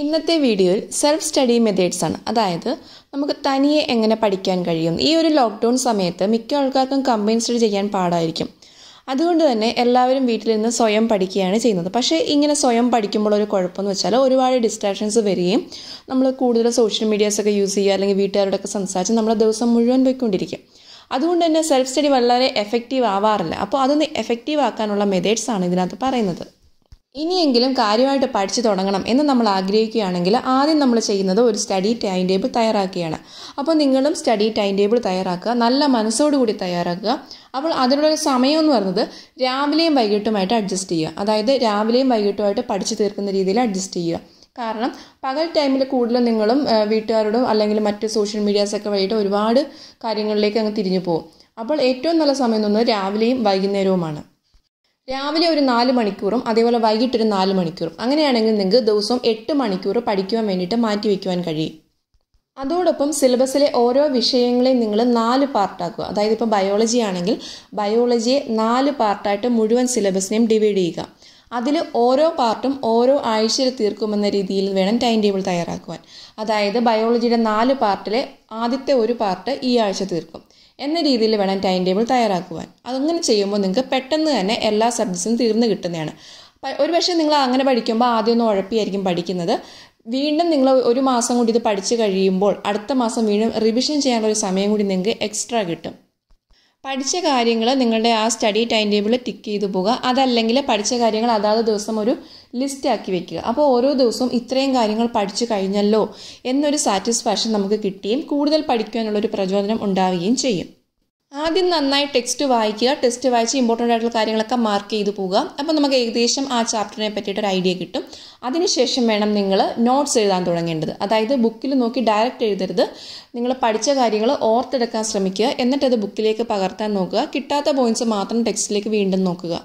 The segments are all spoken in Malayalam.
ഇന്നത്തെ വീഡിയോയിൽ സെൽഫ് സ്റ്റഡി മെത്തേഡ്സ് ആണ് അതായത് നമുക്ക് തനിയെ എങ്ങനെ പഠിക്കാൻ കഴിയും ഈ ഒരു ലോക്ക്ഡൗൺ സമയത്ത് മിക്ക ആൾക്കാർക്കും കമ്പൈൻ സ്റ്റഡി ചെയ്യാൻ പാടായിരിക്കും അതുകൊണ്ട് തന്നെ എല്ലാവരും വീട്ടിൽ നിന്ന് സ്വയം പഠിക്കുകയാണ് ചെയ്യുന്നത് പക്ഷേ ഇങ്ങനെ സ്വയം പഠിക്കുമ്പോൾ ഒരു കുഴപ്പമെന്ന് വെച്ചാൽ ഒരുപാട് ഡിസ്ട്രാക്ഷൻസ് വരികയും നമ്മൾ കൂടുതൽ സോഷ്യൽ മീഡിയാസൊക്കെ യൂസ് ചെയ്യുക അല്ലെങ്കിൽ വീട്ടുകാരോടൊക്കെ സംസാരിച്ച് നമ്മൾ ദിവസം മുഴുവൻ പോയിക്കൊണ്ടിരിക്കും അതുകൊണ്ട് തന്നെ സെൽഫ് സ്റ്റഡി വളരെ എഫക്റ്റീവ് ആവാറില്ല അപ്പോൾ അതൊന്ന് എഫക്റ്റീവ് ആക്കാനുള്ള മെത്തേഡ്സ് ആണ് ഇതിനകത്ത് പറയുന്നത് ഇനിയെങ്കിലും കാര്യമായിട്ട് പഠിച്ചു തുടങ്ങണം എന്ന് നമ്മൾ ആഗ്രഹിക്കുകയാണെങ്കിൽ ആദ്യം നമ്മൾ ചെയ്യുന്നത് ഒരു സ്റ്റഡി ടൈം ടേബിൾ തയ്യാറാക്കുകയാണ് അപ്പോൾ നിങ്ങളും സ്റ്റഡി ടൈം ടേബിൾ തയ്യാറാക്കുക നല്ല മനസ്സോടുകൂടി തയ്യാറാക്കുക അപ്പോൾ അതിനുള്ള സമയം എന്ന് പറയുന്നത് രാവിലെയും വൈകിട്ടുമായിട്ട് അഡ്ജസ്റ്റ് ചെയ്യുക അതായത് രാവിലെയും വൈകിട്ടുമായിട്ട് പഠിച്ചു തീർക്കുന്ന രീതിയിൽ അഡ്ജസ്റ്റ് ചെയ്യുക കാരണം പകൽ ടൈമിൽ കൂടുതലും നിങ്ങളും വീട്ടുകാരോടും അല്ലെങ്കിൽ മറ്റ് സോഷ്യൽ മീഡിയാസൊക്കെ വഴിയിട്ട് ഒരുപാട് കാര്യങ്ങളിലേക്ക് അങ്ങ് തിരിഞ്ഞു പോകും അപ്പോൾ ഏറ്റവും നല്ല സമയം എന്ന് രാവിലെയും വൈകുന്നേരവുമാണ് രാവിലെ ഒരു നാല് മണിക്കൂറും അതേപോലെ വൈകിട്ട് ഒരു നാല് മണിക്കൂറും അങ്ങനെയാണെങ്കിൽ നിങ്ങൾക്ക് ദിവസവും എട്ട് മണിക്കൂർ പഠിക്കുവാൻ വേണ്ടിയിട്ട് മാറ്റിവെക്കുവാൻ കഴിയും അതോടൊപ്പം സിലബസിലെ ഓരോ വിഷയങ്ങളെയും നിങ്ങൾ നാല് പാർട്ടാക്കുക അതായത് ഇപ്പോൾ ബയോളജി ആണെങ്കിൽ ബയോളജിയെ നാല് പാർട്ടായിട്ട് മുഴുവൻ സിലബസിനെയും ഡിവൈഡ് ചെയ്യുക അതിൽ ഓരോ പാർട്ടും ഓരോ ആഴ്ചയിൽ തീർക്കുമെന്ന രീതിയിൽ വേണം ടൈം ടേബിൾ തയ്യാറാക്കുവാൻ അതായത് ബയോളജിയുടെ നാല് പാർട്ടിലെ ആദ്യത്തെ ഒരു പാർട്ട് ഈ ആഴ്ച തീർക്കും എന്ന രീതിയിൽ വേണം ടൈം ടേബിൾ തയ്യാറാക്കുവാൻ അതങ്ങനെ ചെയ്യുമ്പോൾ നിങ്ങൾക്ക് പെട്ടെന്ന് തന്നെ എല്ലാ സബ്ജക്ട്സും തീർന്നു കിട്ടുന്നതാണ് ഒരു പക്ഷേ നിങ്ങൾ അങ്ങനെ പഠിക്കുമ്പോൾ ആദ്യം ഒന്ന് ഉഴപ്പിയായിരിക്കും പഠിക്കുന്നത് വീണ്ടും നിങ്ങൾ ഒരു മാസം കൂടി ഇത് പഠിച്ചു കഴിയുമ്പോൾ അടുത്ത മാസം വീണ്ടും റിവിഷൻ ചെയ്യാനുള്ള ഒരു സമയം കൂടി നിങ്ങൾക്ക് എക്സ്ട്രാ കിട്ടും പഠിച്ച കാര്യങ്ങൾ നിങ്ങളുടെ ആ സ്റ്റഡി ടൈം ടേബിൾ ടിക്ക് ചെയ്തു പോകുക അതല്ലെങ്കിൽ പഠിച്ച കാര്യങ്ങൾ അതാത് ദിവസം ഒരു ലിസ്റ്റാക്കി വെക്കുക അപ്പോൾ ഓരോ ദിവസവും ഇത്രയും കാര്യങ്ങൾ പഠിച്ചു കഴിഞ്ഞല്ലോ എന്നൊരു സാറ്റിസ്ഫാക്ഷൻ നമുക്ക് കിട്ടുകയും കൂടുതൽ പഠിക്കാനുള്ള ഒരു പ്രചോദനം ഉണ്ടാവുകയും ചെയ്യും ആദ്യം നന്നായി ടെക്സ്റ്റ് വായിക്കുക ടെക്സ്റ്റ് വായിച്ച് ഇമ്പോർട്ടൻ്റ് ആയിട്ടുള്ള കാര്യങ്ങളൊക്കെ മാർക്ക് ചെയ്ത് പോവുക അപ്പോൾ നമുക്ക് ഏകദേശം ആ ചാപ്റ്ററിനെ പറ്റിയിട്ട് ഒരു ഐഡിയ കിട്ടും അതിനുശേഷം വേണം നിങ്ങൾ നോട്ട്സ് എഴുതാൻ തുടങ്ങേണ്ടത് അതായത് ബുക്കിൽ നോക്കി ഡയറക്റ്റ് എഴുതരുത് നിങ്ങൾ പഠിച്ച കാര്യങ്ങൾ ഓർത്തെടുക്കാൻ ശ്രമിക്കുക എന്നിട്ടത് ബുക്കിലേക്ക് പകർത്താൻ നോക്കുക കിട്ടാത്ത പോയിന്റ്സ് മാത്രം ടെക്സ്റ്റിലേക്ക് വീണ്ടും നോക്കുക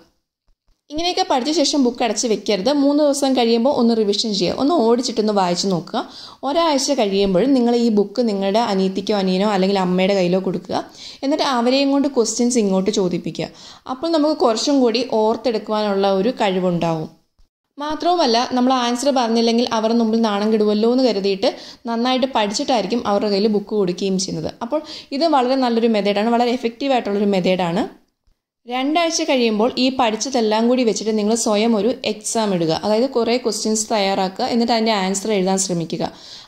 ഇങ്ങനെയൊക്കെ പഠിച്ച ശേഷം ബുക്ക് അടച്ച് വെക്കരുത് മൂന്ന് ദിവസം കഴിയുമ്പോൾ ഒന്ന് റിവിഷൻ ചെയ്യുക ഒന്ന് ഓടിച്ചിട്ടൊന്ന് വായിച്ചു നോക്കുക ഒരാഴ്ച കഴിയുമ്പോഴും നിങ്ങൾ ഈ ബുക്ക് നിങ്ങളുടെ അനിയത്തിക്കോ അനിയനോ അല്ലെങ്കിൽ അമ്മയുടെ കയ്യിലോ കൊടുക്കുക എന്നിട്ട് അവരെയും കൊണ്ട് ക്വസ്റ്റ്യൻസ് ഇങ്ങോട്ട് ചോദിപ്പിക്കുക അപ്പോൾ നമുക്ക് കുറച്ചും കൂടി ഓർത്തെടുക്കുവാനുള്ള ഒരു കഴിവുണ്ടാവും മാത്രവുമല്ല നമ്മൾ ആൻസർ പറഞ്ഞില്ലെങ്കിൽ അവരുടെ മുമ്പിൽ നാണം കിടുവല്ലോ എന്ന് കരുതിയിട്ട് നന്നായിട്ട് പഠിച്ചിട്ടായിരിക്കും അവരുടെ കയ്യിൽ ബുക്ക് കൊടുക്കുകയും ചെയ്യുന്നത് അപ്പോൾ ഇത് വളരെ നല്ലൊരു മെത്തേഡാണ് വളരെ എഫക്റ്റീവ് ആയിട്ടുള്ളൊരു മെത്തേഡാണ് രണ്ടാഴ്ച കഴിയുമ്പോൾ ഈ പഠിച്ചതെല്ലാം കൂടി വെച്ചിട്ട് നിങ്ങൾ സ്വയം ഒരു എക്സാം ഇടുക അതായത് കുറേ ക്വസ്റ്റ്യൻസ് തയ്യാറാക്കുക എന്നിട്ട് അതിൻ്റെ ആൻസർ എഴുതാൻ ശ്രമിക്കുക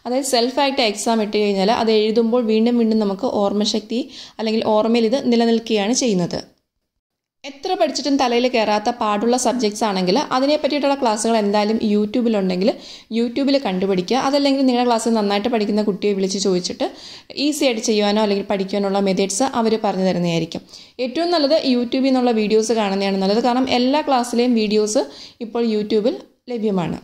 അതായത് സെൽഫായിട്ട് എക്സാം ഇട്ട് കഴിഞ്ഞാൽ അത് എഴുതുമ്പോൾ വീണ്ടും വീണ്ടും നമുക്ക് ഓർമ്മശക്തി അല്ലെങ്കിൽ ഓർമ്മയിൽ ഇത് നിലനിൽക്കുകയാണ് ചെയ്യുന്നത് എത്ര പഠിച്ചിട്ടും തലയിൽ കയറാത്ത പാടുള്ള സബ്ജക്ട്സ് ആണെങ്കിൽ അതിനെ പറ്റിയിട്ടുള്ള ക്ലാസ്സുകൾ എന്തായാലും യൂട്യൂബിലുണ്ടെങ്കിൽ യൂട്യൂബിൽ കണ്ടുപിടിക്കുക അതല്ലെങ്കിൽ നിങ്ങളുടെ ക്ലാസ്സിൽ നന്നായിട്ട് പഠിക്കുന്ന കുട്ടിയെ വിളിച്ച് ചോദിച്ചിട്ട് ഈസി ആയിട്ട് ചെയ്യുവാനോ അല്ലെങ്കിൽ ഉള്ള മെത്തേഡ്സ് അവർ പറഞ്ഞു തരുന്നതായിരിക്കും ഏറ്റവും നല്ലത് യൂട്യൂബിൽ നിന്നുള്ള വീഡിയോസ് കാണുന്നതാണ് നല്ലത് കാരണം എല്ലാ ക്ലാസ്സിലെയും വീഡിയോസ് ഇപ്പോൾ യൂട്യൂബിൽ ലഭ്യമാണ്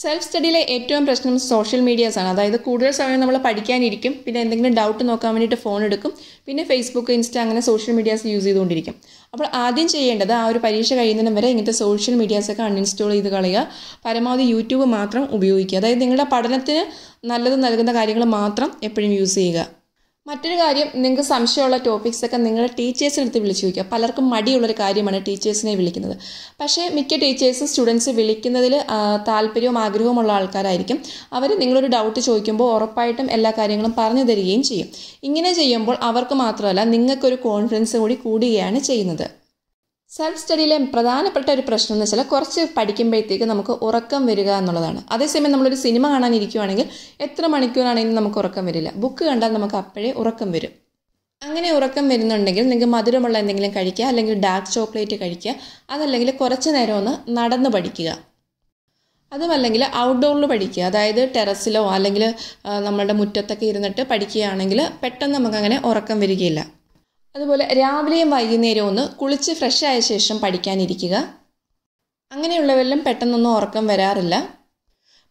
സെൽഫ് സ്റ്റഡിയിലെ ഏറ്റവും പ്രശ്നം സോഷ്യൽ മീഡിയാസാണ് അതായത് കൂടുതൽ സമയം നമ്മൾ പഠിക്കാനിരിക്കും പിന്നെ എന്തെങ്കിലും ഡൗട്ട് നോക്കാൻ വേണ്ടിയിട്ട് ഫോൺ എടുക്കും പിന്നെ ഫേസ്ബുക്ക് ഇൻസ്റ്റ അങ്ങനെ സോഷ്യൽ മീഡിയാസ് യൂസ് ചെയ്തുകൊണ്ടിരിക്കും അപ്പോൾ ആദ്യം ചെയ്യേണ്ടത് ആ ഒരു പരീക്ഷ കഴിയുന്നതിന് വരെ ഇങ്ങനത്തെ സോഷ്യൽ മീഡിയാസൊക്കെ അൺഇൻസ്റ്റാൾ ചെയ്ത് കളയുക പരമാവധി യൂട്യൂബ് മാത്രം ഉപയോഗിക്കുക അതായത് നിങ്ങളുടെ പഠനത്തിന് നല്ലത് നൽകുന്ന കാര്യങ്ങൾ മാത്രം എപ്പോഴും യൂസ് ചെയ്യുക മറ്റൊരു കാര്യം നിങ്ങൾക്ക് സംശയമുള്ള ടോപ്പിക്സൊക്കെ നിങ്ങൾ ടീച്ചേഴ്സിനടുത്ത് വിളിച്ചു ചോദിക്കുക പലർക്കും മടിയുള്ളൊരു കാര്യമാണ് ടീച്ചേഴ്സിനെ വിളിക്കുന്നത് പക്ഷേ മിക്ക ടീച്ചേഴ്സ് സ്റ്റുഡൻസ് വിളിക്കുന്നതിൽ താല്പര്യവും ഉള്ള ആൾക്കാരായിരിക്കും അവർ നിങ്ങളൊരു ഡൗട്ട് ചോദിക്കുമ്പോൾ ഉറപ്പായിട്ടും എല്ലാ കാര്യങ്ങളും പറഞ്ഞു തരികയും ചെയ്യും ഇങ്ങനെ ചെയ്യുമ്പോൾ അവർക്ക് മാത്രമല്ല നിങ്ങൾക്കൊരു കോൺഫിഡൻസ് കൂടി കൂടുകയാണ് ചെയ്യുന്നത് സെൽഫ് സ്റ്റഡിയിലെ പ്രധാനപ്പെട്ട ഒരു പ്രശ്നം എന്ന് വെച്ചാൽ കുറച്ച് പഠിക്കുമ്പോഴത്തേക്ക് നമുക്ക് ഉറക്കം വരിക എന്നുള്ളതാണ് അതേസമയം നമ്മളൊരു സിനിമ കാണാനിരിക്കുവാണെങ്കിൽ എത്ര മണിക്കൂറാണെങ്കിലും നമുക്ക് ഉറക്കം വരില്ല ബുക്ക് കണ്ടാൽ നമുക്ക് അപ്പോഴേ ഉറക്കം വരും അങ്ങനെ ഉറക്കം വരുന്നുണ്ടെങ്കിൽ നിങ്ങൾക്ക് മധുരമുള്ള എന്തെങ്കിലും കഴിക്കുക അല്ലെങ്കിൽ ഡാർക്ക് ചോക്ലേറ്റ് കഴിക്കുക അതല്ലെങ്കിൽ കുറച്ച് നേരം ഒന്ന് നടന്ന് പഠിക്കുക അതുമല്ലെങ്കിൽ ഔട്ട്ഡോറിൽ പഠിക്കുക അതായത് ടെറസിലോ അല്ലെങ്കിൽ നമ്മളുടെ മുറ്റത്തൊക്കെ ഇരുന്നിട്ട് പഠിക്കുകയാണെങ്കിൽ പെട്ടെന്ന് നമുക്കങ്ങനെ ഉറക്കം വരികയില്ല അതുപോലെ രാവിലെയും വൈകുന്നേരവും ഒന്ന് കുളിച്ച് ഫ്രഷ് ആയ ശേഷം പഠിക്കാനിരിക്കുക അങ്ങനെയുള്ളവരെല്ലാം പെട്ടെന്നൊന്നും ഉറക്കം വരാറില്ല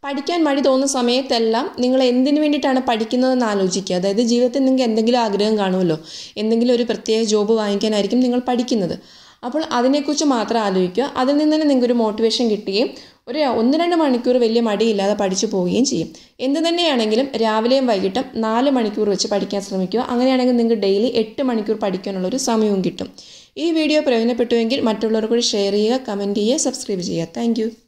പഠിക്കാൻ മടി തോന്നുന്ന സമയത്തെല്ലാം നിങ്ങൾ എന്തിനു വേണ്ടിയിട്ടാണ് പഠിക്കുന്നതെന്ന് ആലോചിക്കുക അതായത് ജീവിതത്തിൽ നിങ്ങൾക്ക് എന്തെങ്കിലും ആഗ്രഹം കാണുമല്ലോ എന്തെങ്കിലും ഒരു പ്രത്യേക ജോബ് വാങ്ങിക്കാനായിരിക്കും നിങ്ങൾ പഠിക്കുന്നത് അപ്പോൾ അതിനെക്കുറിച്ച് മാത്രം ആലോചിക്കുക അതിൽ നിന്ന് തന്നെ നിങ്ങൾക്കൊരു മോട്ടിവേഷൻ കിട്ടുകയും ഒരു ഒന്ന് രണ്ട് മണിക്കൂർ വലിയ മടിയില്ലാതെ പഠിച്ചു പോവുകയും ചെയ്യും എന്ത് തന്നെയാണെങ്കിലും രാവിലെയും വൈകിട്ടും നാല് മണിക്കൂർ വെച്ച് പഠിക്കാൻ ശ്രമിക്കുക അങ്ങനെയാണെങ്കിൽ നിങ്ങൾക്ക് ഡെയിലി എട്ട് മണിക്കൂർ പഠിക്കാനുള്ളൊരു സമയവും കിട്ടും ഈ വീഡിയോ പ്രയോജനപ്പെട്ടുവെങ്കിൽ മറ്റുള്ളവർ കൂടി ഷെയർ ചെയ്യുക കമൻറ്റ് ചെയ്യുക സബ്സ്ക്രൈബ് ചെയ്യുക താങ്ക്